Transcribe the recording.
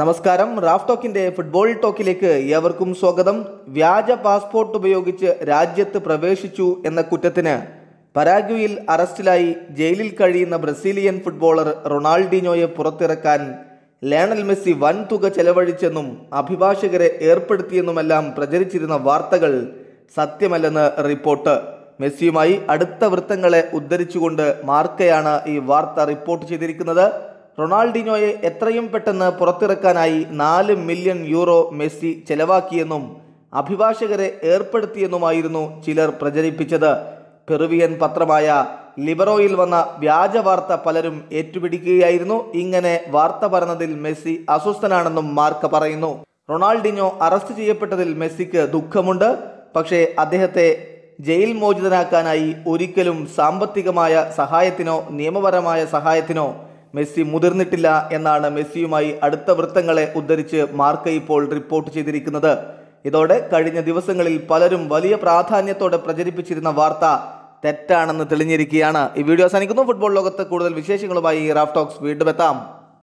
നമസ്കാരം Raf ടോക്കിന്റെ football ടോക്കിലേക്ക് ഏവർക്കും സ്വാഗതം വ്യാജ പാസ്പോർട്ട് ഉപയോഗിച്ച് രാജ്യത്ത് പ്രവേശിച്ചു എന്ന കുറ്റത്തിന് പരാഗ്വയിൽ അറസ്റ്റിലായി ജയിലിൽ കഴിയുന്ന ബ്രസീലിയൻ ഫുട്ബോളർ റൊണാൾഡിനോയെ പുറത്തിറക്കാൻ ലയണൽ മെസ്സി വൻ തുക ചെലവഴിച്ചെന്നും അഭിഭാഷകരെ ഏർപ്പെടുത്തിയെന്നുമെല്ലാം പ്രചരിച്ചിരുന്ന വാർത്തകൾ സത്യമല്ലെന്ന് റിപ്പോർട്ട് മെസ്സിയുമായി അടുത്ത വൃത്തങ്ങളെ ഉദ്ധരിച്ചുകൊണ്ട് മാർക്കയാണ് ഈ വാർത്ത റിപ്പോർട്ട് ചെയ്തിരിക്കുന്നത് റൊണാൾഡിനോയെ എത്രയും പെട്ടെന്ന് പുറത്തിറക്കാനായി നാല് മില്യൺ യൂറോ മെസ്സി ചെലവാക്കിയെന്നും അഭിഭാഷകരെ ഏർപ്പെടുത്തിയെന്നുമായിരുന്നു ചിലർ പ്രചരിപ്പിച്ചത് പെറുവിയൻ പത്രമായ ലിബറോയിൽ വന്ന വ്യാജ വാർത്ത പലരും ഏറ്റുപിടിക്കുകയായിരുന്നു ഇങ്ങനെ വാർത്ത പറഞ്ഞതിൽ മെസ്സി അസ്വസ്ഥനാണെന്നും മാർക്ക് പറയുന്നു റൊണാൾഡിനോ അറസ്റ്റ് ചെയ്യപ്പെട്ടതിൽ മെസ്സിക്ക് ദുഃഖമുണ്ട് പക്ഷേ അദ്ദേഹത്തെ ജയിൽ മോചിതനാക്കാനായി ഒരിക്കലും സാമ്പത്തികമായ സഹായത്തിനോ നിയമപരമായ സഹായത്തിനോ മെസ്സി മുതിർന്നിട്ടില്ല എന്നാണ് മെസ്സിയുമായി അടുത്ത വൃത്തങ്ങളെ ഉദ്ധരിച്ച് മാർക്ക ഇപ്പോൾ റിപ്പോർട്ട് ചെയ്തിരിക്കുന്നത് ഇതോടെ കഴിഞ്ഞ ദിവസങ്ങളിൽ പലരും വലിയ പ്രാധാന്യത്തോടെ പ്രചരിപ്പിച്ചിരുന്ന വാർത്ത തെറ്റാണെന്ന് തെളിഞ്ഞിരിക്കുകയാണ് ഈ വീഡിയോ അവസാനിക്കുന്നു ഫുട്ബോൾ ലോകത്ത് കൂടുതൽ വിശേഷങ്ങളുമായി റാഫ് ടോക്സ് വീണ്ടും എത്താം